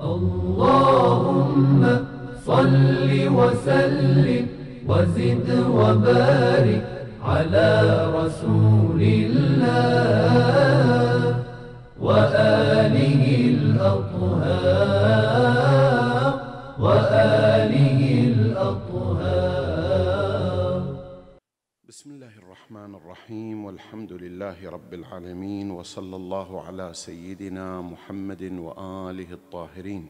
اللهم صل وسلم وزد وبارك على رسول الله وآله الأطهار وآله الرحمن الرحيم والحمد لله رب العالمين وصلى الله على سيدنا محمد واله الطاهرين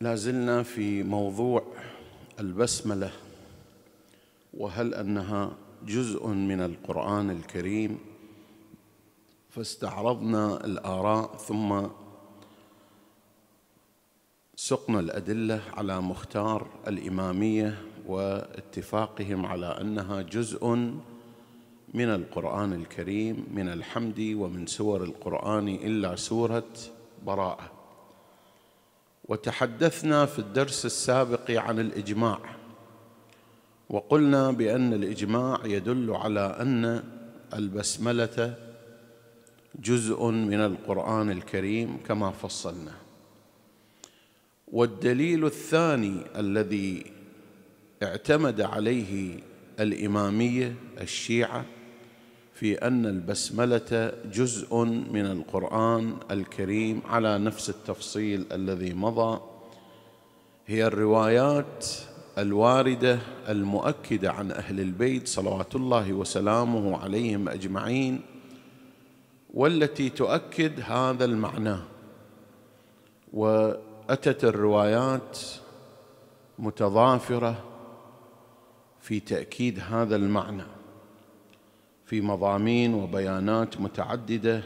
لا زلنا في موضوع البسمله وهل انها جزء من القران الكريم فاستعرضنا الاراء ثم سقنا الادله على مختار الاماميه واتفاقهم على انها جزء من القرآن الكريم من الحمد ومن سور القرآن إلا سورة براءة وتحدثنا في الدرس السابق عن الإجماع وقلنا بأن الإجماع يدل على أن البسملة جزء من القرآن الكريم كما فصلنا والدليل الثاني الذي اعتمد عليه الاماميه الشيعه في ان البسمله جزء من القران الكريم على نفس التفصيل الذي مضى هي الروايات الوارده المؤكده عن اهل البيت صلوات الله وسلامه عليهم اجمعين والتي تؤكد هذا المعنى و أتت الروايات متضافرة في تأكيد هذا المعنى في مضامين وبيانات متعددة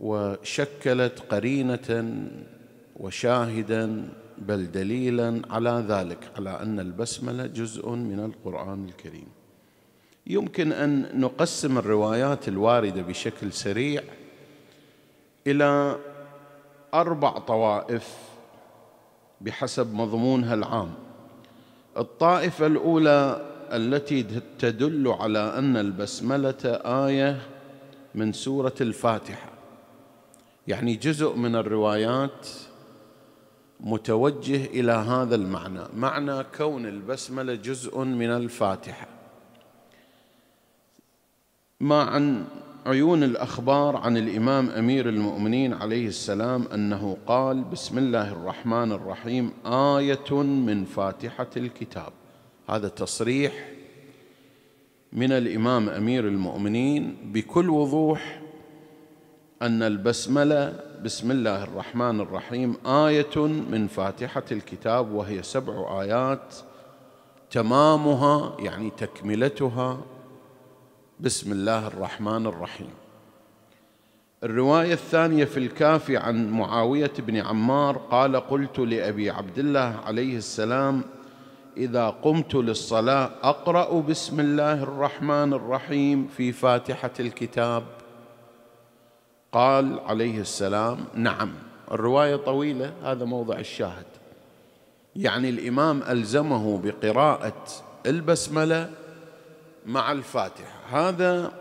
وشكلت قرينة وشاهدا بل دليلا على ذلك على أن البسملة جزء من القرآن الكريم يمكن أن نقسم الروايات الواردة بشكل سريع إلى أربع طوائف بحسب مضمونها العام الطائفة الأولى التي تدل على أن البسملة آية من سورة الفاتحة يعني جزء من الروايات متوجه إلى هذا المعنى معنى كون البسملة جزء من الفاتحة ما عن عيون الاخبار عن الامام امير المؤمنين عليه السلام انه قال بسم الله الرحمن الرحيم ايه من فاتحه الكتاب هذا تصريح من الامام امير المؤمنين بكل وضوح ان البسمله بسم الله الرحمن الرحيم ايه من فاتحه الكتاب وهي سبع ايات تمامها يعني تكملتها بسم الله الرحمن الرحيم الرواية الثانية في الكافي عن معاوية بن عمار قال قلت لأبي عبد الله عليه السلام إذا قمت للصلاة أقرأ بسم الله الرحمن الرحيم في فاتحة الكتاب قال عليه السلام نعم الرواية طويلة هذا موضع الشاهد يعني الإمام ألزمه بقراءة البسملة مع الفاتحة هذا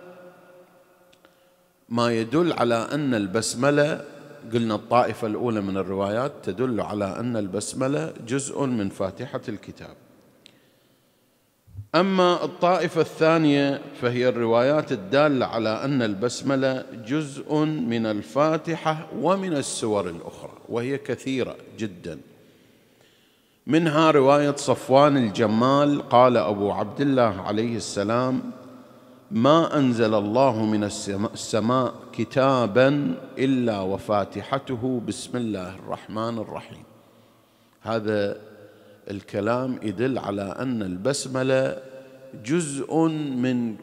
ما يدل على أن البسملة قلنا الطائفة الأولى من الروايات تدل على أن البسملة جزء من فاتحة الكتاب أما الطائفة الثانية فهي الروايات الدالة على أن البسملة جزء من الفاتحة ومن السور الأخرى وهي كثيرة جداً منها روايه صفوان الجمال قال ابو عبد الله عليه السلام ما انزل الله من السماء كتابا الا وفاتحته بسم الله الرحمن الرحيم هذا الكلام يدل على ان البسمله جزء من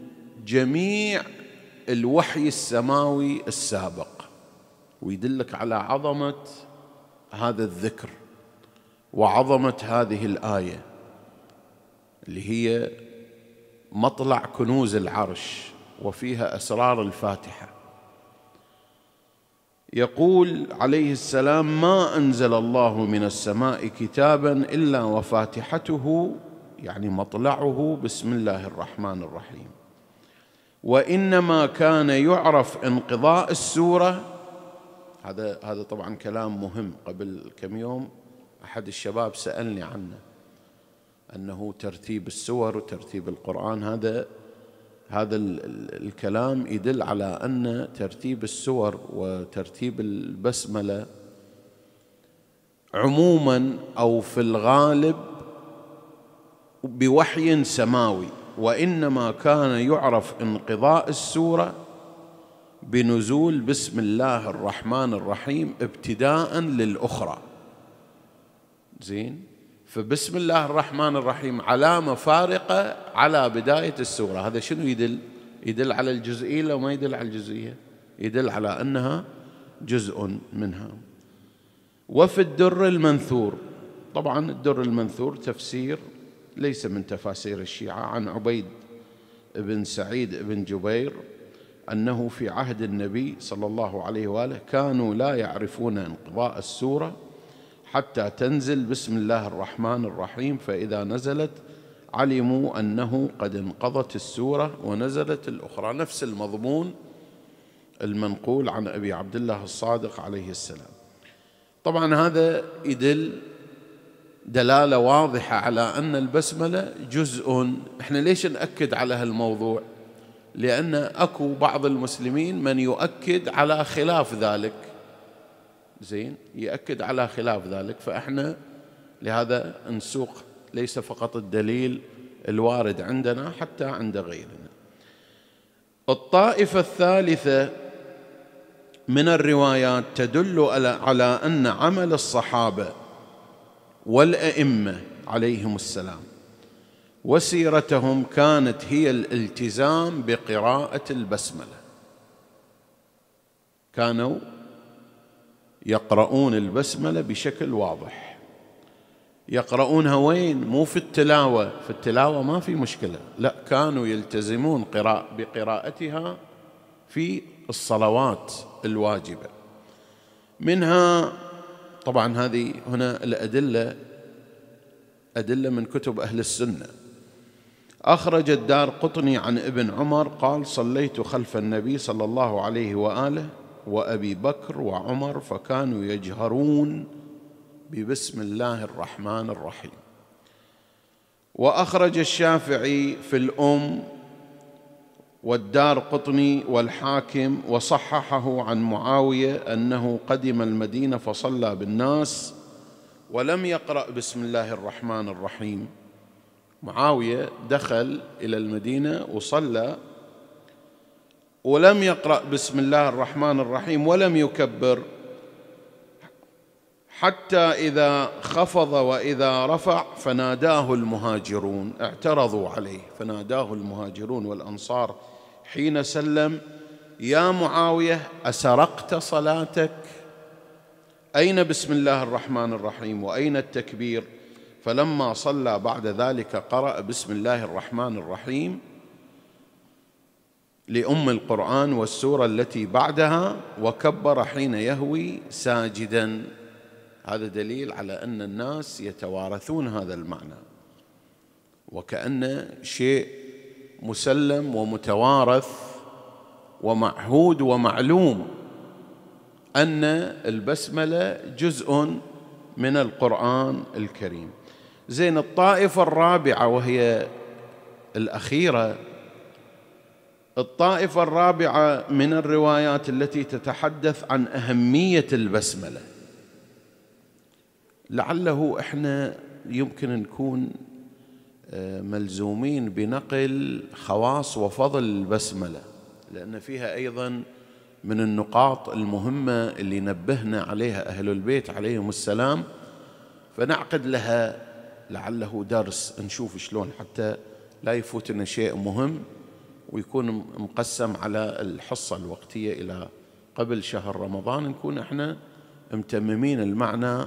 جميع الوحي السماوي السابق ويدلك على عظمه هذا الذكر وعظمه هذه الايه اللي هي مطلع كنوز العرش وفيها اسرار الفاتحه يقول عليه السلام ما انزل الله من السماء كتابا الا وفاتحته يعني مطلعه بسم الله الرحمن الرحيم وانما كان يعرف انقضاء السوره هذا هذا طبعا كلام مهم قبل كم يوم أحد الشباب سألني عنه أنه ترتيب السور وترتيب القرآن هذا هذا الكلام يدل على أن ترتيب السور وترتيب البسملة عموما أو في الغالب بوحي سماوي وإنما كان يعرف انقضاء السورة بنزول بسم الله الرحمن الرحيم ابتداء للأخرى زين فبسم الله الرحمن الرحيم علامة فارقة على بداية السورة هذا شنو يدل يدل على الجزئية لو ما يدل على الجزئية يدل على أنها جزء منها وفي الدر المنثور طبعا الدر المنثور تفسير ليس من تفاسير الشيعة عن عبيد بن سعيد بن جبير أنه في عهد النبي صلى الله عليه وآله كانوا لا يعرفون انقضاء السورة حتى تنزل بسم الله الرحمن الرحيم فإذا نزلت علموا أنه قد انقضت السورة ونزلت الأخرى نفس المضمون المنقول عن أبي عبد الله الصادق عليه السلام طبعا هذا يدل دلاله واضحه على ان البسمله جزء احنا ليش ناكد على هالموضوع؟ لان اكو بعض المسلمين من يؤكد على خلاف ذلك زين يأكد على خلاف ذلك فإحنا لهذا نسوق ليس فقط الدليل الوارد عندنا حتى عند غيرنا الطائفة الثالثة من الروايات تدل على أن عمل الصحابة والأئمة عليهم السلام وسيرتهم كانت هي الالتزام بقراءة البسملة كانوا يقرؤون البسملة بشكل واضح يقرؤونها وين مو في التلاوة في التلاوة ما في مشكلة لا كانوا يلتزمون قراء بقراءتها في الصلوات الواجبة منها طبعا هذه هنا الأدلة أدلة من كتب أهل السنة أخرج الدار قطني عن ابن عمر قال صليت خلف النبي صلى الله عليه وآله وأبي بكر وعمر فكانوا يجهرون ببسم الله الرحمن الرحيم وأخرج الشافعي في الأم والدار قطني والحاكم وصححه عن معاوية أنه قدم المدينة فصلى بالناس ولم يقرأ بسم الله الرحمن الرحيم معاوية دخل إلى المدينة وصلى ولم يقرأ بسم الله الرحمن الرحيم ولم يكبر حتى إذا خفض وإذا رفع فناداه المهاجرون اعترضوا عليه فناداه المهاجرون والأنصار حين سلم يا معاوية أسرقت صلاتك أين بسم الله الرحمن الرحيم وأين التكبير فلما صلى بعد ذلك قرأ بسم الله الرحمن الرحيم لأم القرآن والسورة التي بعدها وكبر حين يهوي ساجدا هذا دليل على أن الناس يتوارثون هذا المعنى وكأن شيء مسلم ومتوارث ومعهود ومعلوم أن البسملة جزء من القرآن الكريم زين الطائفة الرابعة وهي الأخيرة الطائفة الرابعة من الروايات التي تتحدث عن أهمية البسملة لعله احنا يمكن نكون آه، ملزومين بنقل خواص وفضل البسملة لأن فيها أيضا من النقاط المهمة اللي نبهنا عليها أهل البيت عليهم السلام فنعقد لها لعله درس نشوف شلون حتى لا يفوتنا شيء مهم ويكون مقسم على الحصة الوقتية إلى قبل شهر رمضان نكون احنا متممين المعنى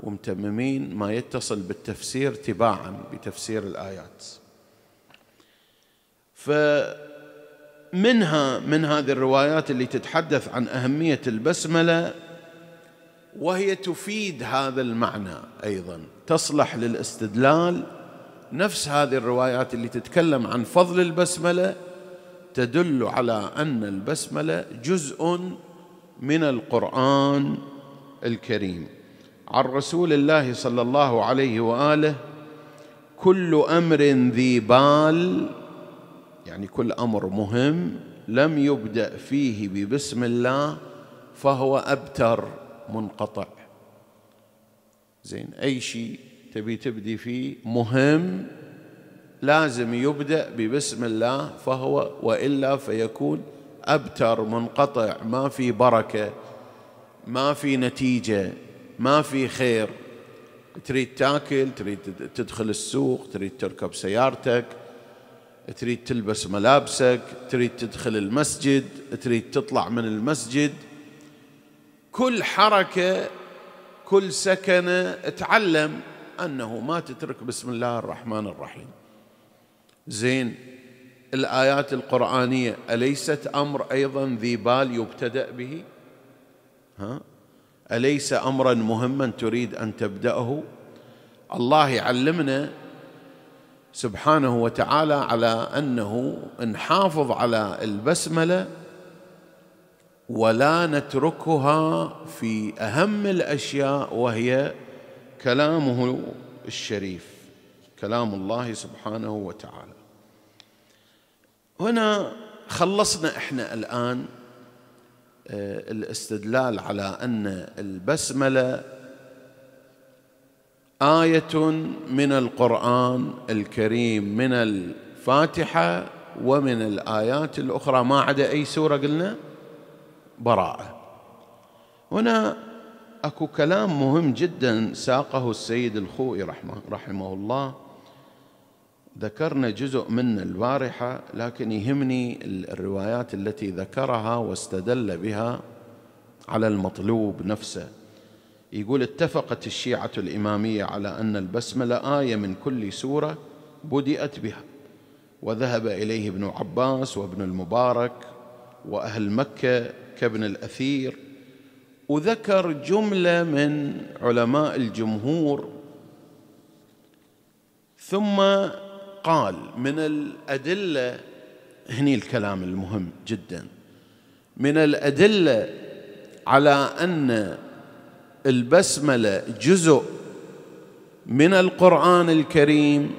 ومتممين ما يتصل بالتفسير تباعا بتفسير الآيات فمنها من هذه الروايات اللي تتحدث عن أهمية البسملة وهي تفيد هذا المعنى أيضا تصلح للاستدلال نفس هذه الروايات اللي تتكلم عن فضل البسمله تدل على ان البسمله جزء من القران الكريم عن رسول الله صلى الله عليه واله كل امر ذي بال يعني كل امر مهم لم يبدا فيه ببسم الله فهو ابتر منقطع زين اي شيء تبي تبدي فيه مهم لازم يبدأ ببسم الله فهو وإلا فيكون أبتر منقطع ما في بركة ما في نتيجة ما في خير تريد تاكل تريد تدخل السوق تريد تركب سيارتك تريد تلبس ملابسك تريد تدخل المسجد تريد تطلع من المسجد كل حركة كل سكنة تعلم أنه ما تترك بسم الله الرحمن الرحيم زين الآيات القرآنية أليست أمر أيضا ذي بال يبتدأ به ها؟ أليس أمرا مهما تريد أن تبدأه الله يعلمنا سبحانه وتعالى على أنه نحافظ على البسملة ولا نتركها في أهم الأشياء وهي كلامه الشريف كلام الله سبحانه وتعالى هنا خلصنا احنا الان آه، الاستدلال على ان البسمله ايه من القران الكريم من الفاتحه ومن الايات الاخرى ما عدا اي سوره قلنا براءه هنا اكو كلام مهم جدا ساقه السيد الخوئي رحمه, رحمه الله ذكرنا جزء منه البارحه لكن يهمني الروايات التي ذكرها واستدل بها على المطلوب نفسه يقول اتفقت الشيعه الاماميه على ان البسمله ايه من كل سوره بدات بها وذهب اليه ابن عباس وابن المبارك واهل مكه كابن الاثير وذكر جملة من علماء الجمهور ثم قال من الأدلة هني الكلام المهم جدا من الأدلة على أن البسملة جزء من القرآن الكريم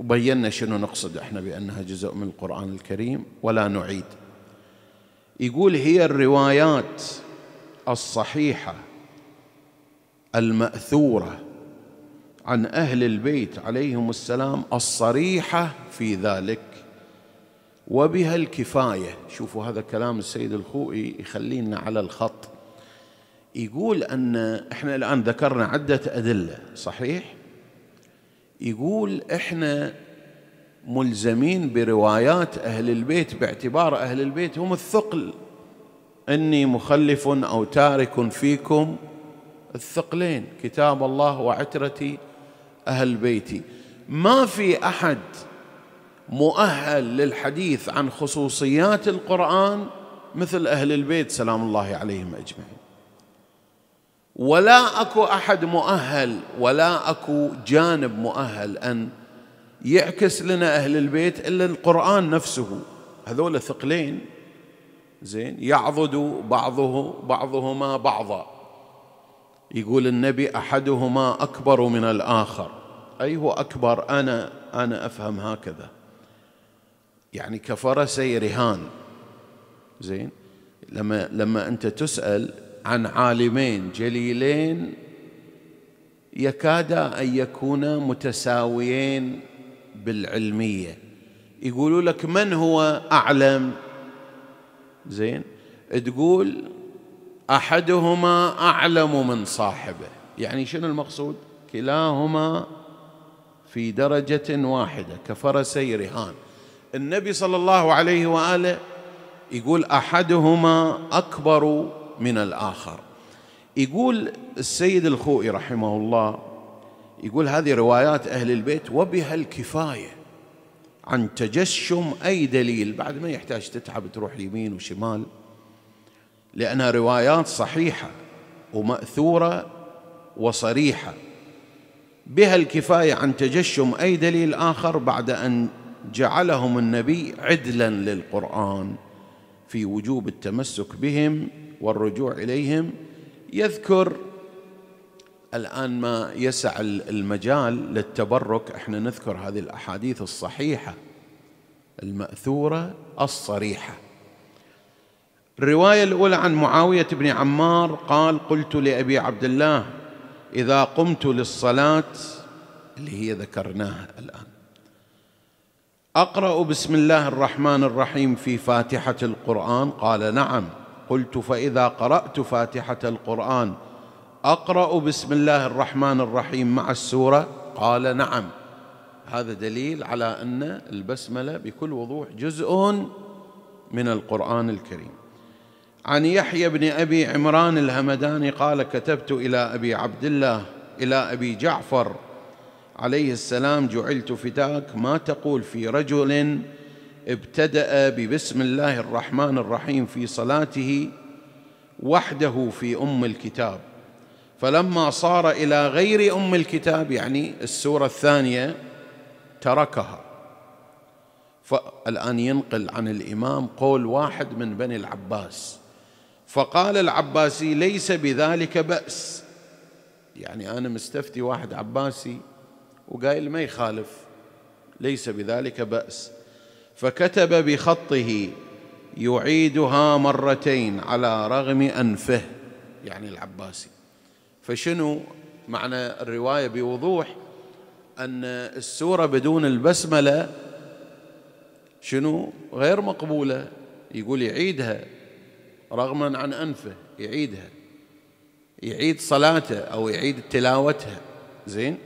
وبينا شنو نقصد احنا بأنها جزء من القرآن الكريم ولا نعيد يقول هي الروايات الصحيحه الماثوره عن اهل البيت عليهم السلام الصريحه في ذلك وبها الكفايه شوفوا هذا كلام السيد الخوئي يخلينا على الخط يقول ان احنا الان ذكرنا عده ادله صحيح يقول احنا ملزمين بروايات اهل البيت باعتبار اهل البيت هم الثقل إني مخلف أو تارك فيكم الثقلين كتاب الله وعترتي أهل بيتي ما في أحد مؤهل للحديث عن خصوصيات القرآن مثل أهل البيت سلام الله عليهم أجمعين ولا أكو أحد مؤهل ولا أكو جانب مؤهل أن يعكس لنا أهل البيت إلا القرآن نفسه هذول ثقلين زين يعضد بعضه بعضهما بعضا يقول النبي احدهما اكبر من الاخر اي هو اكبر انا انا افهم هكذا يعني كفرسي رهان زين لما لما انت تسال عن عالمين جليلين يكادا ان يكونا متساويين بالعلميه يقولوا لك من هو اعلم زين تقول احدهما اعلم من صاحبه يعني شنو المقصود كلاهما في درجه واحده كفرسي رهان النبي صلى الله عليه واله يقول احدهما اكبر من الاخر يقول السيد الخوئي رحمه الله يقول هذه روايات اهل البيت وبها الكفايه عن تجشم أي دليل بعد ما يحتاج تتعب تروح يمين وشمال لأنها روايات صحيحة ومأثورة وصريحة بها الكفاية عن تجشم أي دليل آخر بعد أن جعلهم النبي عدلا للقرآن في وجوب التمسك بهم والرجوع إليهم يذكر الآن ما يسع المجال للتبرك احنا نذكر هذه الأحاديث الصحيحة المأثورة الصريحة الرواية الأولى عن معاوية بن عمار قال قلت لأبي عبد الله إذا قمت للصلاة اللي هي ذكرناها الآن أقرأ بسم الله الرحمن الرحيم في فاتحة القرآن قال نعم قلت فإذا قرأت فاتحة القرآن اقرا بسم الله الرحمن الرحيم مع السوره قال نعم هذا دليل على ان البسمله بكل وضوح جزء من القران الكريم عن يحيى بن ابي عمران الهمداني قال كتبت الى ابي عبد الله الى ابي جعفر عليه السلام جعلت فتاك ما تقول في رجل ابتدا ببسم الله الرحمن الرحيم في صلاته وحده في ام الكتاب فلما صار إلى غير أم الكتاب يعني السورة الثانية تركها فالآن ينقل عن الإمام قول واحد من بني العباس فقال العباسي ليس بذلك بأس يعني أنا مستفتي واحد عباسي وقايل ما يخالف ليس بذلك بأس فكتب بخطه يعيدها مرتين على رغم أنفه يعني العباسي فشنو معنى الرواية بوضوح أن السورة بدون البسملة شنو غير مقبولة يقول يعيدها رغما عن أنفه يعيدها يعيد صلاته أو يعيد تلاوتها زين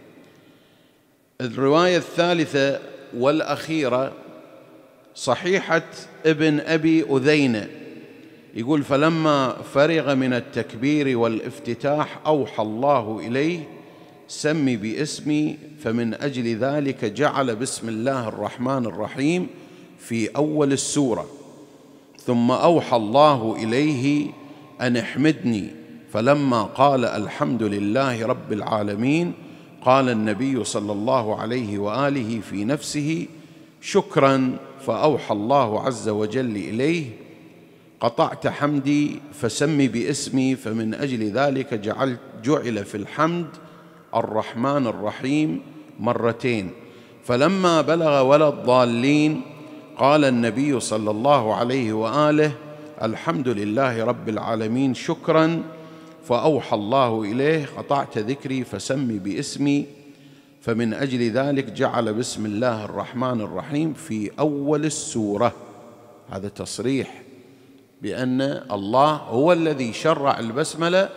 الرواية الثالثة والأخيرة صحيحة ابن أبي أذينة يقول فلما فرغ من التكبير والافتتاح أوحى الله إليه سمي باسمي فمن أجل ذلك جعل بسم الله الرحمن الرحيم في أول السورة ثم أوحى الله إليه أن احمدني فلما قال الحمد لله رب العالمين قال النبي صلى الله عليه واله في نفسه شكرا فاوحى الله عز وجل اليه قطعت حمدي فسمي باسمي فمن اجل ذلك جعلت جعل في الحمد الرحمن الرحيم مرتين فلما بلغ ولا الضالين قال النبي صلى الله عليه واله الحمد لله رب العالمين شكرا فاوحى الله اليه قطعت ذكري فسمي باسمي فمن اجل ذلك جعل بسم الله الرحمن الرحيم في اول السوره هذا تصريح بأن الله هو الذي شرع البسملة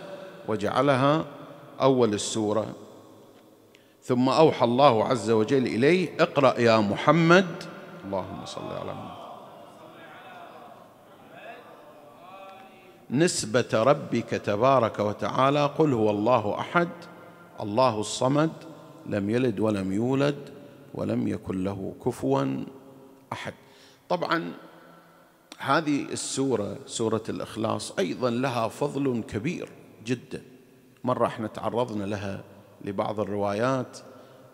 وجعلها أول السورة ثم أوحى الله عز وجل إليه اقرأ يا محمد اللهم صل على محمد نسبة ربك تبارك وتعالى قل هو الله أحد الله الصمد لم يلد ولم يولد ولم يكن له كفوا أحد طبعا هذه السورة سورة الإخلاص أيضا لها فضل كبير جدا مرة احنا تعرضنا لها لبعض الروايات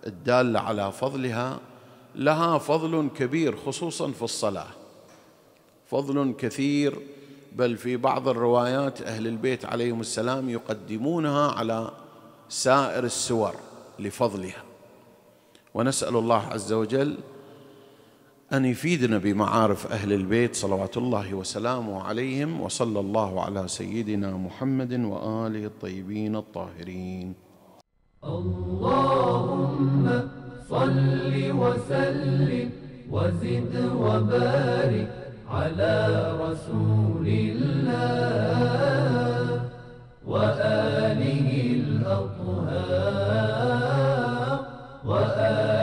الدالة على فضلها لها فضل كبير خصوصا في الصلاة فضل كثير بل في بعض الروايات أهل البيت عليهم السلام يقدمونها على سائر السور لفضلها ونسأل الله عز وجل أن يفيدنا بمعارف أهل البيت صلوات الله وسلامه عليهم وصلى الله على سيدنا محمد وآله الطيبين الطاهرين اللهم صل وسلم وزد وبارك على رسول الله وآله الأطهار وآله